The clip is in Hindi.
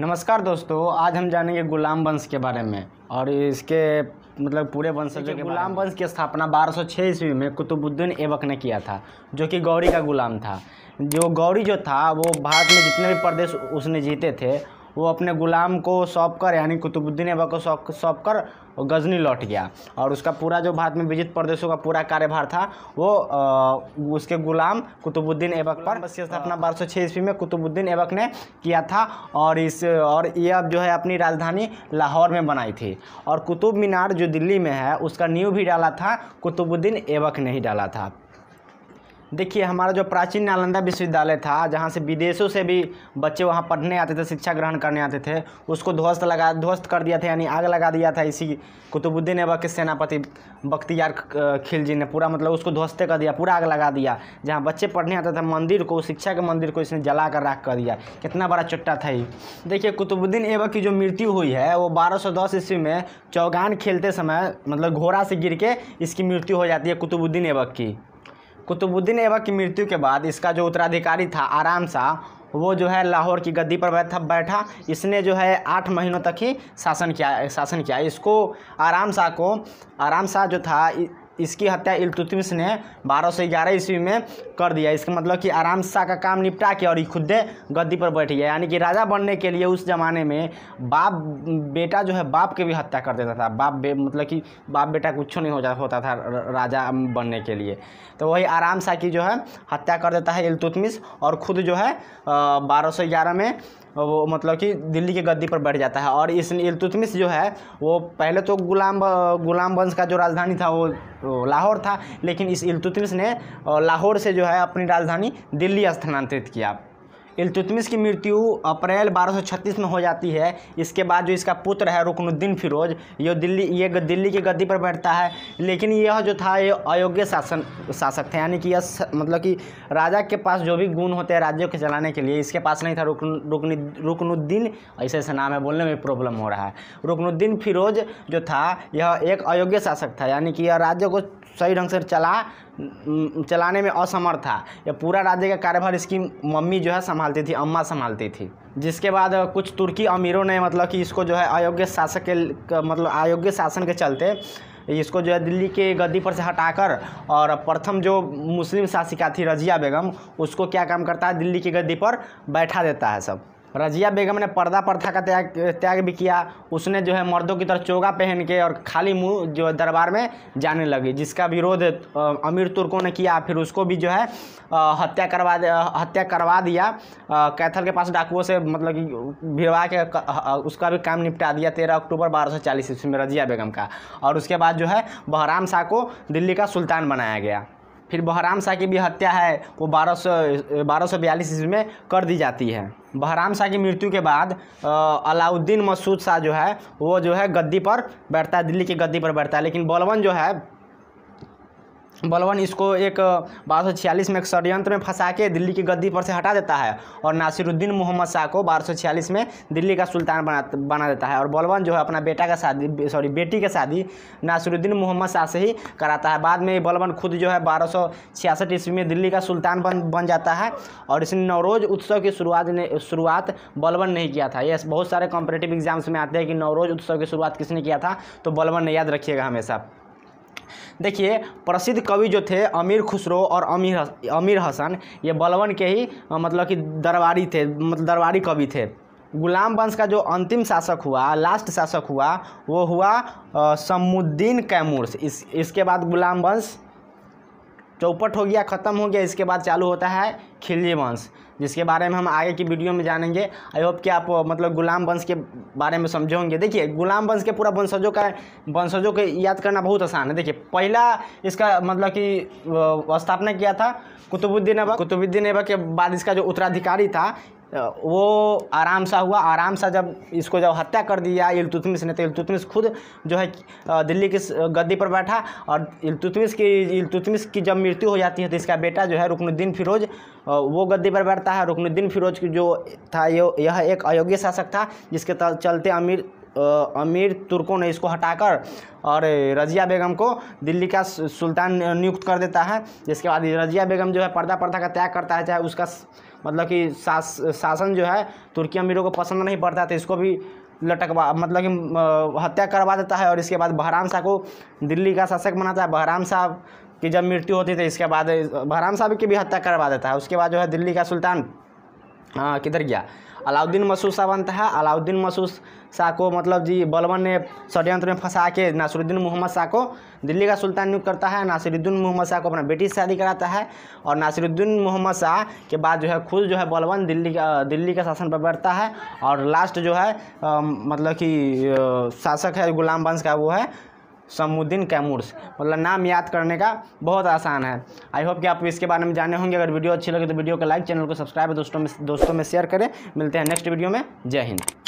नमस्कार दोस्तों आज हम जानेंगे गुलाम वंश के बारे में और इसके मतलब पूरे वंश के गुलाम वंश की स्थापना 1206 ईस्वी में कुतुबुद्दीन ऐबक ने किया था जो कि गौरी का गुलाम था जो गौरी जो था वो भारत में जितने भी प्रदेश उसने जीते थे वो अपने ग़ुलाम को सौंप कर यानी कुतुबुद्दीन ऐबक को सौंप सौंप कर गजनी लौट गया और उसका पूरा जो भारत में विजित प्रदेशों का पूरा कार्यभार था वो आ, उसके गुलाम कुतुबुद्दीन ऐबक पर बस स्थापना बारह सौ छः ईस्वी में कुतुबुद्दीन ऐबक ने किया था और इस और ये अब जो है अपनी राजधानी लाहौर में बनाई थी और कुतुब मीनार जो दिल्ली में है उसका नींव भी डाला था कुतुबुद्दीन ऐबक ने ही डाला था देखिए हमारा जो प्राचीन नालंदा विश्वविद्यालय था जहाँ से विदेशों से भी बच्चे वहाँ पढ़ने आते थे शिक्षा ग्रहण करने आते थे उसको ध्वस्त लगा ध्वस्त कर दिया था यानी आग लगा दिया था इसी कुतुबुद्दीन ऐबक के सेनापति बख्तियार खिलजी ने पूरा मतलब उसको ध्वस्त कर दिया पूरा आग लगा दिया जहाँ बच्चे पढ़ने आते थे मंदिर को शिक्षा के मंदिर को इसने जला कर राख कर दिया कितना बड़ा चुट्टा था ये देखिए कुतुबुद्दीन ऐबक की जो मृत्यु हुई है वो बारह सौ दस ईस्वी में चौगान खेलते समय मतलब घोड़ा से गिर के इसकी मृत्यु हो जाती है कुतुबुद्दीन ऐबक की कुतुबुद्दीन ऐबक की मृत्यु के बाद इसका जो उत्तराधिकारी था आराम शाह वो जो है लाहौर की गद्दी पर बैठा बैठा इसने जो है आठ महीनों तक ही शासन किया शासन किया इसको आराम शाह को आराम शाह जो था इसकी हत्या इल्तुतमिश ने बारह सौ ग्यारह ईस्वी में कर दिया इसका मतलब कि आराम शाह का काम निपटा के और ये खुदे गद्दी पर बैठ गया यानी कि राजा बनने के लिए उस ज़माने में बाप बेटा जो है बाप के भी हत्या कर देता था बाप बे मतलब कि बाप बेटा कुछ नहीं हो जा होता था राजा बनने के लिए तो वही आराम शाह की जो है हत्या कर देता है इल्तुतमिश और खुद जो है बारह में वो मतलब कि दिल्ली के गद्दी पर बैठ जाता है और इस इलतुतमिश जो है वो पहले तो गुलाम गुलाम वंश का जो राजधानी था वो, लाहौर था लेकिन इस इलतुतमिश ने लाहौर से जो है अपनी राजधानी दिल्ली स्थानांतरित किया इलतुतमिस की मृत्यु अप्रैल 1236 में हो जाती है इसके बाद जो इसका पुत्र है रुकनुद्दीन फिरोज ये दिल्ली ये दिल्ली की गद्दी पर बैठता है लेकिन यह जो था ये अयोग्य शासन शासक थे यानी कि यह मतलब कि राजा के पास जो भी गुण होते हैं राज्यों के चलाने के लिए इसके पास नहीं था रुकन रुकन रुकनुद्दीन ऐसे ऐसे नाम है बोलने में प्रॉब्लम हो रहा है रुकनुद्दीन फिरोज जो था यह एक अयोग्य शासक था यानी कि यह राज्य को सही ढंग से चला चलाने में असमर्थ था यह पूरा राज्य का कार्यभार इसकी मम्मी जो है संभालती थी अम्मा संभालती थी जिसके बाद कुछ तुर्की अमीरों ने मतलब कि इसको जो है अयोग्य शासक के मतलब अयोग्य शासन के चलते इसको जो है दिल्ली के गद्दी पर से हटाकर और प्रथम जो मुस्लिम शासिका थी रजिया बेगम उसको क्या काम करता है दिल्ली की गद्दी पर बैठा देता है सब रजिया बेगम ने पर्दा प्रथा का त्याग त्याग भी किया उसने जो है मर्दों की तरह चोगा पहन के और खाली मुंह जो दरबार में जाने लगी जिसका विरोध अमीर तुर्कों ने किया फिर उसको भी जो है हत्या करवा हत्या करवा दिया कैथल के पास डाकुओं से मतलब कि भिड़वा के उसका भी काम निपटा दिया तेरह अक्टूबर बारह सौ चालीस ईस्वी में रजिया बेगम का और उसके बाद जो है बहराम शाह को दिल्ली का सुल्तान बनाया गया फिर बहराम शाह की भी हत्या है वो बारह सौ बारह सौ बयालीस ईस्वी में कर दी जाती है बहराम शाह की मृत्यु के बाद अलाउद्दीन मसूद शाह जो है वो जो है गद्दी पर बैठता है दिल्ली की गद्दी पर बैठता है लेकिन बलवन जो है बलवन इसको एक बारह सौ छियालीस में एक षडयंत्र में फंसा के दिल्ली की गद्दी पर से हटा देता है और नासिरुद्दीन मोहम्मद शाह को बारह सौ छियालीस में दिल्ली का सुल्तान बना बना देता है और बलवन जो है अपना बेटा का शादी सॉरी बेटी का शादी नासिरुद्दीन मोहम्मद शाह से ही कराता है बाद में बलवन खुद जो है बारह सौ छियासठ ईस्वी में दिल्ली का सुल्तान बन बन जाता है और इसने नवरोज़ उत्सव की शुरुआत ने शुरुआत बलवन ने ही किया था यस बहुत सारे कॉम्पिटेटिव एग्जाम्स में आते हैं कि नवरोज़ उत्सव की शुरुआत किसने किया था तो बलवन ने याद रखिएगा हमेशा देखिए प्रसिद्ध कवि जो थे अमीर खुसरो और अमीर अमीर हसन ये बलवन के ही मतलब कि दरबारी थे मतलब दरबारी कवि थे गुलाम वंश का जो अंतिम शासक हुआ लास्ट शासक हुआ वो हुआ समुद्दीन कैमूर इस इसके बाद गुलाम वंश चौपट हो गया ख़त्म हो गया इसके बाद चालू होता है खिलजी वंश जिसके बारे में हम आगे की वीडियो में जानेंगे आई होप कि आप मतलब गुलाम वंश के बारे में समझे होंगे देखिए गुलाम वंश के पूरा वंशजों का वंशजों को याद करना बहुत आसान है देखिए पहला इसका मतलब कि स्थापना किया था कुतुबुद्दीन ऐबक कुतुबुद्दीन ऐबक के बाद इसका जो उत्तराधिकारी था वो आराम सा हुआ आराम सा जब इसको जब हत्या कर दिया इलतुतमिस ने तो इलतुतमिस खुद जो है दिल्ली की गद्दी पर बैठा और इलतुतमिस की इलतुतमिस की जब मृत्यु हो जाती है तो इसका बेटा जो है रुकनुद्दीन फिरोज वो गद्दी पर बैठता है रुकनुद्दीन फिरोज की जो था यह एक अयोग्य शासक था जिसके चलते अमीर अमीर तुर्कों ने इसको हटाकर और रजिया बेगम को दिल्ली का सुल्तान नियुक्त कर देता है जिसके बाद रजिया बेगम जो है पर्दा पर्दा का त्याग करता है चाहे उसका मतलब कि शासन जो है तुर्की अमीरों को पसंद नहीं पड़ता तो इसको भी लटकवा मतलब कि हत्या करवा देता है और इसके बाद बहराम शाह को दिल्ली का शासक बनाता है बहराम शाह की जब मृत्यु होती थी तो इसके बाद बहराम साहब की भी हत्या करवा देता है उसके बाद जो है दिल्ली का सुल्तान हाँ किधर गया अलाउद्दीन मसूद शाह बनता है अलाउद्दीन मसूद शाह को मतलब जी बलबन ने षड्यंत्र में फंसा के नासिरुद्दीन मोहम्मद शाह को दिल्ली का सुल्तान नियुक्त करता है नासिरुद्दीन मोहम्मद शाह को अपना बेटी से शादी कराता है और नासिरुद्दीन मोहम्मद शाह के बाद जो है खुद जो है बलबन दिल्ली का दिल्ली का शासन पर बैठता है और लास्ट जो है आ, मतलब कि शासक है गुलाम वंश का वो है समुद्दीन कैमूर्स मतलब नाम याद करने का बहुत आसान है आई होप कि आप इसके बारे में जाने होंगे अगर वीडियो अच्छी लगे तो वीडियो को लाइक चैनल को सब्सक्राइब दोस्तों में दोस्तों में शेयर करें मिलते हैं नेक्स्ट वीडियो में जय हिंद